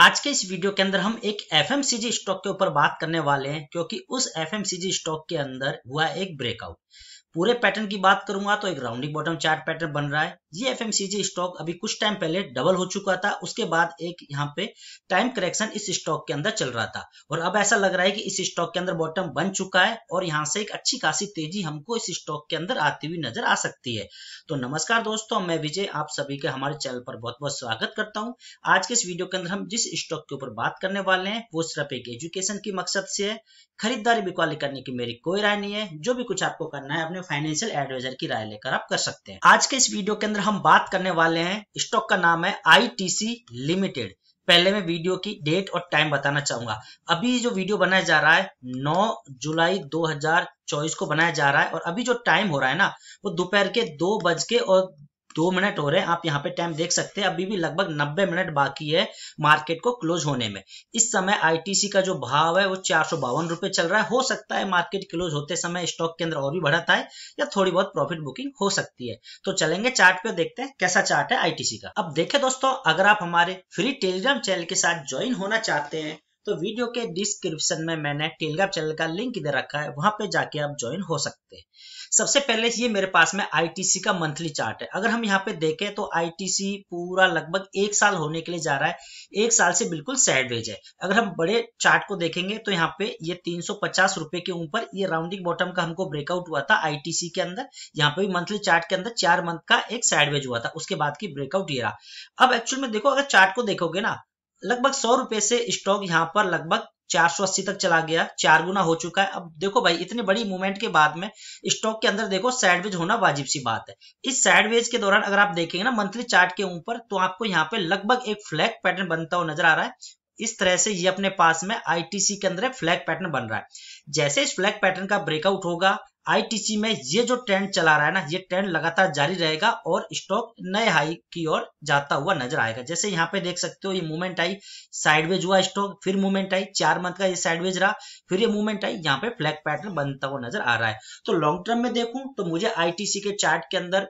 आज के इस वीडियो के अंदर हम एक एफ स्टॉक के ऊपर बात करने वाले हैं क्योंकि उस एफ स्टॉक के अंदर हुआ एक ब्रेकआउट पूरे पैटर्न की बात करूंगा तो एक राउंडिंग बॉटम चार्ट पैटर्न बन रहा है ये एफ स्टॉक अभी कुछ टाइम पहले डबल हो चुका था उसके बाद एक यहाँ पे टाइम करेक्शन इस स्टॉक के अंदर चल रहा था और अब ऐसा लग रहा है कि इस स्टॉक के अंदर बॉटम बन चुका है और यहाँ से एक अच्छी खासी तेजी हमको इस स्टॉक के अंदर आती हुई नजर आ सकती है तो नमस्कार दोस्तों मैं विजय आप सभी के हमारे चैनल पर बहुत बहुत स्वागत करता हूँ आज के इस वीडियो के अंदर हम जिस स्टॉक के ऊपर बात करने वाले हैं वो सिर्फ एक एजुकेशन की मकसद से है खरीदारी बिकवाली करने की मेरी कोई राय नहीं है जो भी कुछ आपको करना है अपने अपने फाइनेंशियल एडवाइजर की राय लेकर आप कर सकते हैं आज के इस वीडियो के अंदर हम बात करने वाले हैं स्टॉक का नाम है आईटीसी लिमिटेड पहले मैं वीडियो की डेट और टाइम बताना चाहूंगा अभी जो वीडियो बनाया जा रहा है 9 जुलाई 2024 को बनाया जा रहा है और अभी जो टाइम हो रहा है ना वो दोपहर के दो बज के और दो मिनट हो रहे हैं आप यहाँ पे टाइम देख सकते हैं अभी भी लगभग 90 मिनट बाकी है मार्केट को क्लोज होने में इस समय आईटीसी का जो भाव है वो चार रुपए चल रहा है हो सकता है मार्केट क्लोज होते समय स्टॉक के अंदर और भी बढ़ाता है या थोड़ी बहुत प्रॉफिट बुकिंग हो सकती है तो चलेंगे चार्ट पे देखते हैं कैसा चार्ट है आई का अब देखे दोस्तों अगर आप हमारे फ्री टेलीग्राम चैनल के साथ ज्वाइन होना चाहते हैं तो वीडियो के डिस्क्रिप्शन में मैंने टेलीग्राम चैनल का लिंक इधर रखा है वहां पे जाके आप ज्वाइन हो सकते हैं सबसे पहले ये मेरे पास में आईटीसी का मंथली चार्ट है अगर हम यहाँ पे देखें तो आईटीसी पूरा लगभग एक साल होने के लिए जा रहा है एक साल से बिल्कुल सैडवेज है अगर हम बड़े चार्ट को देखेंगे तो यहाँ पे ये तीन रुपए के ऊपर ये राउंडिंग बॉटम का हमको ब्रेकआउट हुआ था आईटीसी के अंदर यहाँ पे भी मंथली चार्ट के अंदर चार मंथ का एक सैडवेज हुआ था उसके बाद की ब्रेकआउट ये रहा अब एक्चुअल में देखो अगर चार्ट को देखोगे ना लगभग सौ रुपए से स्टॉक यहाँ पर लगभग 480 तक चला गया चार गुना हो चुका है अब देखो भाई इतनी बड़ी मूवमेंट के बाद में स्टॉक के अंदर देखो साइडवेज होना वाजिब सी बात है इस साइडवेज के दौरान अगर आप देखेंगे ना मंथली चार्ट के ऊपर तो आपको यहाँ पे लगभग एक फ्लैग पैटर्न बनता हुआ नजर आ रहा है इस तरह से ये अपने पास में आईटीसी के अंदर फ्लैग पैटर्न बन रहा है जैसे इस फ्लैग पैटर्न का ब्रेकआउट होगा आईटीसी में ये जो ट्रेंड चला रहा है ना ये ट्रेंड लगातार जारी रहेगा और स्टॉक नए हाई की ओर जाता हुआ नजर आएगा जैसे यहाँ पे देख सकते हो ये मूवमेंट आई साइडवेज हुआ स्टॉक फिर मूवमेंट आई चार मंथ का ये साइडवेज रहा फिर ये मूवमेंट आई यहाँ पे फ्लैग पैटर्न बनता हुआ नजर आ रहा है तो लॉन्ग टर्म में देखू तो मुझे आई के चार्ट के अंदर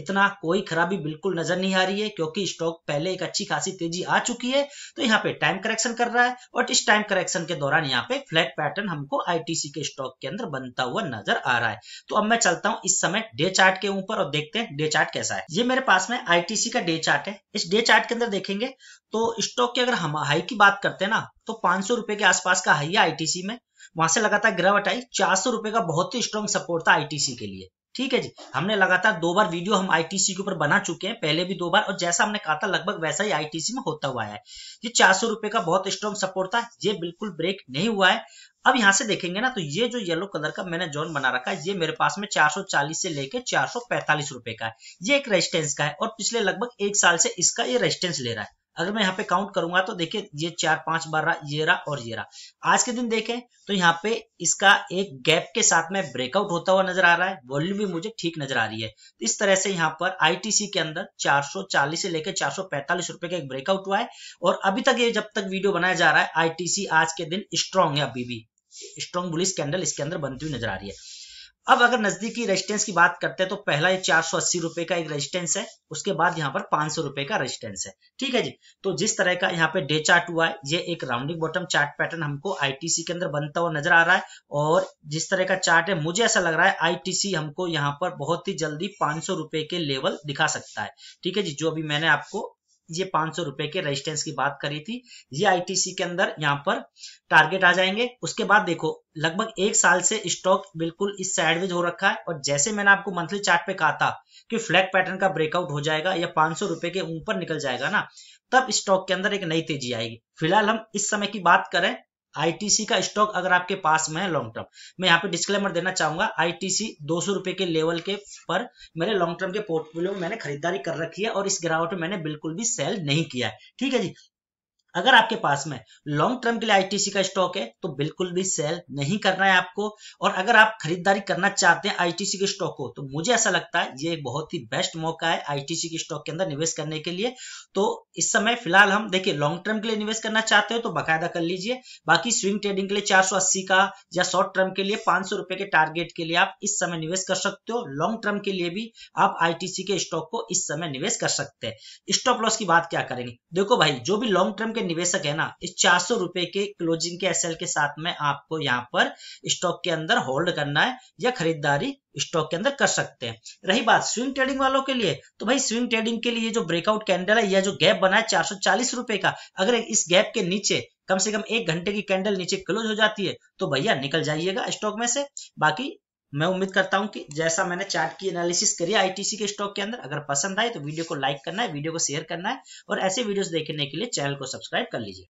इतना कोई खराबी बिल्कुल नजर नहीं आ रही है क्योंकि स्टॉक पहले एक अच्छी खासी तेजी आ चुकी है तो यहाँ पे टाइम करेक्शन कर रहा है और इस टाइम करेक्शन के दौरान यहाँ पे फ्लैट पैटर्न हमको आईटीसी के स्टॉक के अंदर बनता हुआ नजर आ रहा है तो अब मैं चलता हूँ इस समय डे चार्ट के ऊपर और देखते हैं डे चार्ट कैसा है ये मेरे पास में आई का डे चार्ट है इस डे चार्ट के अंदर देखेंगे तो स्टॉक की अगर हम हाई की बात करते हैं ना तो पांच रुपए के आसपास का हाई है आईटीसी में वहां से लगातार गिरावट आई चार रुपए का बहुत ही स्ट्रॉन्ग सपोर्ट था आईटीसी के लिए ठीक है जी हमने लगातार दो बार वीडियो हम आईटीसी के ऊपर बना चुके हैं पहले भी दो बार और जैसा हमने कहा था लगभग वैसा ही आईटीसी में होता हुआ है ये चार सौ रुपए का बहुत स्ट्रॉन्ग सपोर्ट था ये बिल्कुल ब्रेक नहीं हुआ है अब यहाँ से देखेंगे ना तो ये जो येलो कलर का मैंने जोन बना रखा है ये मेरे पास में 440 से लेके 445 रुपए का है ये एक रेजिस्टेंस का है और पिछले लगभग एक साल से इसका ये रेजिस्टेंस ले रहा है अगर मैं यहाँ पे काउंट करूंगा तो देखिए ये चार पांच बार रहा ये रहा और ये रहा आज के दिन देखें तो यहाँ पे इसका एक गैप के साथ में ब्रेकआउट होता हुआ नजर आ रहा है वॉल्यूम भी मुझे ठीक नजर आ रही है इस तरह से यहाँ पर आईटीसी के अंदर 440 से लेकर 445 रुपए का एक ब्रेकआउट हुआ है और अभी तक ये जब तक वीडियो बनाया जा रहा है आईटीसी आज के दिन स्ट्रांग है अभी भी स्ट्रॉन्ग बुलिस कैंडल इसके अंदर बनती हुई नजर आ रही है अब अगर नजदीकी रेजिस्टेंस की बात करते हैं तो पहला ये चार सौ अस्सी रुपए का एक रेजिस्टेंस है उसके बाद यहाँ पर पांच सौ रुपए का रेजिस्टेंस है ठीक है जी तो जिस तरह का यहाँ पे डे चार्ट हुआ है ये एक राउंडिंग बॉटम चार्ट पैटर्न हमको आईटीसी के अंदर बनता हुआ नजर आ रहा है और जिस तरह का चार्ट है मुझे ऐसा लग रहा है आईटीसी हमको यहाँ पर बहुत ही जल्दी पांच के लेवल दिखा सकता है ठीक है जी जो अभी मैंने आपको ये पांच सौ रुपए के रेजिस्टेंस की बात करी थी ये आईटीसी के अंदर यहाँ पर टारगेट आ जाएंगे उसके बाद देखो लगभग एक साल से स्टॉक बिल्कुल इस साइडवेज हो रखा है और जैसे मैंने आपको मंथली चार्ट पे कहा था कि फ्लैग पैटर्न का ब्रेकआउट हो जाएगा या पांच सौ रुपए के ऊपर निकल जाएगा ना तब स्टॉक के अंदर एक नई तेजी आएगी फिलहाल हम इस समय की बात करें आईटीसी का स्टॉक अगर आपके पास में है लॉन्ग टर्म मैं यहाँ पे डिस्क्लेमर देना चाहूंगा आईटीसी दो सौ रुपए के लेवल के पर मेरे लॉन्ग टर्म के पोर्टफोलियो में मैंने खरीदारी कर रखी है और इस गिरावट में मैंने बिल्कुल भी सेल नहीं किया है ठीक है जी अगर आपके पास में लॉन्ग टर्म के लिए आईटीसी का स्टॉक है तो बिल्कुल भी सेल नहीं करना है आपको और अगर आप खरीदारी करना चाहते हैं आईटीसी के स्टॉक को तो मुझे ऐसा लगता है ये बहुत ही बेस्ट मौका है आईटीसी के स्टॉक के अंदर निवेश करने के लिए तो इस समय फिलहाल हम देखिए लॉन्ग टर्म के लिए निवेश करना चाहते हो तो बाकायदा कर लीजिए बाकी स्विंग ट्रेडिंग के लिए चार का या शॉर्ट टर्म के लिए पांच रुपए के टारगेट के लिए आप इस समय निवेश कर सकते हो लॉन्ग टर्म के लिए भी आप आईटीसी के स्टॉक को इस समय निवेश कर सकते हैं स्टॉप लॉस की बात क्या करेंगे देखो भाई जो भी लॉन्ग टर्म के निवेशक है ना इस चार सौ रुपए के क्लोजिंग के एसएल के साथ में आपको यहाँ पर स्टॉक के अंदर होल्ड करना है या खरीदारी स्टॉक के अंदर कर सकते हैं रही बात स्विंग ट्रेडिंग वालों के लिए तो भाई स्विंग ट्रेडिंग के लिए जो ब्रेकआउट कैंडल है या जो गैप बना है चार सौ चालीस रुपए का अगर इस गैप के नीचे कम से कम एक घंटे की कैंडल नीचे क्लोज हो जाती है तो भैया निकल जाइएगा स्टॉक में से बाकी मैं उम्मीद करता हूं कि जैसा मैंने चार्ट की एनालिसिस करी आईटीसी के स्टॉक के अंदर अगर पसंद आए तो वीडियो को लाइक करना है वीडियो को शेयर करना है और ऐसे वीडियोस देखने के लिए चैनल को सब्सक्राइब कर लीजिए